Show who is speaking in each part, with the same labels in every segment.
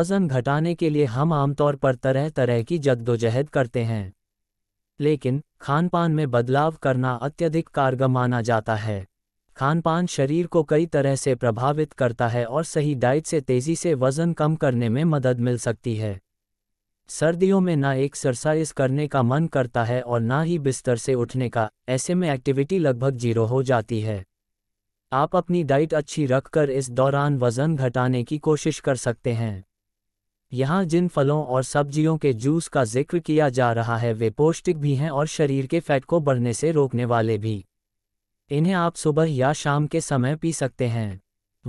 Speaker 1: वज़न घटाने के लिए हम आमतौर पर तरह तरह की जद्दोजहद करते हैं लेकिन खानपान में बदलाव करना अत्यधिक कारगर माना जाता है खानपान शरीर को कई तरह से प्रभावित करता है और सही डाइट से तेज़ी से वज़न कम करने में मदद मिल सकती है सर्दियों में ना एक्सरसाइज करने का मन करता है और ना ही बिस्तर से उठने का ऐसे में एक्टिविटी लगभग जीरो हो जाती है आप अपनी डाइट अच्छी रखकर इस दौरान वज़न घटाने की कोशिश कर सकते हैं यहाँ जिन फलों और सब्जियों के जूस का जिक्र किया जा रहा है वे पौष्टिक भी हैं और शरीर के फैट को बढ़ने से रोकने वाले भी इन्हें आप सुबह या शाम के समय पी सकते हैं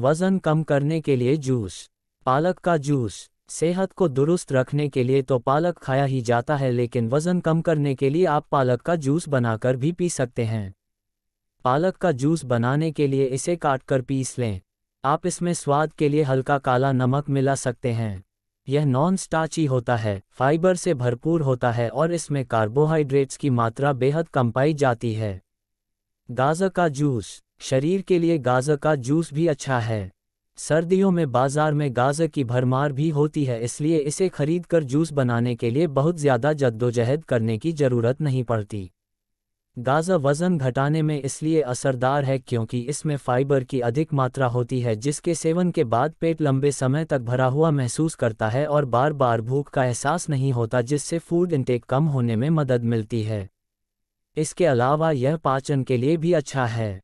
Speaker 1: वजन कम करने के लिए जूस पालक का जूस सेहत को दुरुस्त रखने के लिए तो पालक खाया ही जाता है लेकिन वजन कम करने के लिए आप पालक का जूस बनाकर भी पी सकते हैं पालक का जूस बनाने के लिए इसे काटकर पीस लें आप इसमें स्वाद के लिए हल्का काला नमक मिला सकते हैं यह नॉन स्टाची होता है फाइबर से भरपूर होता है और इसमें कार्बोहाइड्रेट्स की मात्रा बेहद कम पाई जाती है गाजर का जूस शरीर के लिए गाजर का जूस भी अच्छा है सर्दियों में बाजार में गाजर की भरमार भी होती है इसलिए इसे खरीद कर जूस बनाने के लिए बहुत ज़्यादा जद्दोजहद करने की ज़रूरत नहीं पड़ती गाजा वजन घटाने में इसलिए असरदार है क्योंकि इसमें फाइबर की अधिक मात्रा होती है जिसके सेवन के बाद पेट लंबे समय तक भरा हुआ महसूस करता है और बार बार भूख का एहसास नहीं होता जिससे फूड इंटेक कम होने में मदद मिलती है इसके अलावा यह पाचन के लिए भी अच्छा है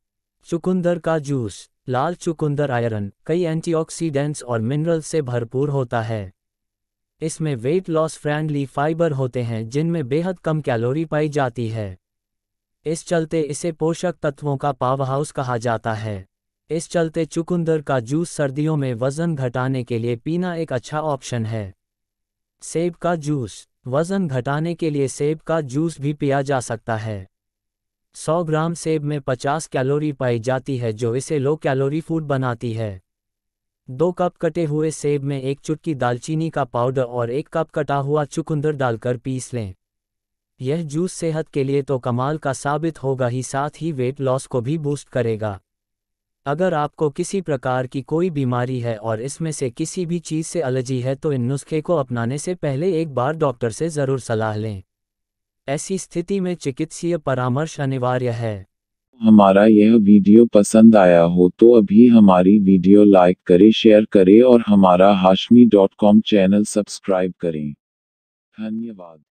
Speaker 1: चुकंदर का जूस लाल चुकंदर आयरन कई एंटीऑक्सीडेंट्स और मिनरल से भरपूर होता है इसमें वेट लॉस फ्रेंडली फाइबर होते हैं जिनमें बेहद कम कैलोरी पाई जाती है इस चलते इसे पोषक तत्वों का हाउस कहा जाता है इस चलते चुकंदर का जूस सर्दियों में वजन घटाने के लिए पीना एक अच्छा ऑप्शन है सेब का जूस वजन घटाने के लिए सेब का जूस भी पिया जा सकता है 100 ग्राम सेब में 50 कैलोरी पाई जाती है जो इसे लो कैलोरी फूड बनाती है दो कप कटे हुए सेब में एक चुटकी दालचीनी का पाउडर और एक कप कटा हुआ चुकंदर डालकर पीस लें यह जूस सेहत के लिए तो कमाल का साबित होगा ही साथ ही वेट लॉस को भी बूस्ट करेगा अगर आपको किसी प्रकार की कोई बीमारी है और इसमें से किसी भी चीज़ से एलर्जी है तो इन नुस्खे को अपनाने से पहले एक बार डॉक्टर से ज़रूर सलाह लें ऐसी स्थिति में चिकित्सीय परामर्श अनिवार्य है हमारा यह वीडियो पसंद आया हो तो अभी हमारी वीडियो लाइक करें शेयर करें और हमारा Hashmi dot com channel subscribe करें धन्यवाद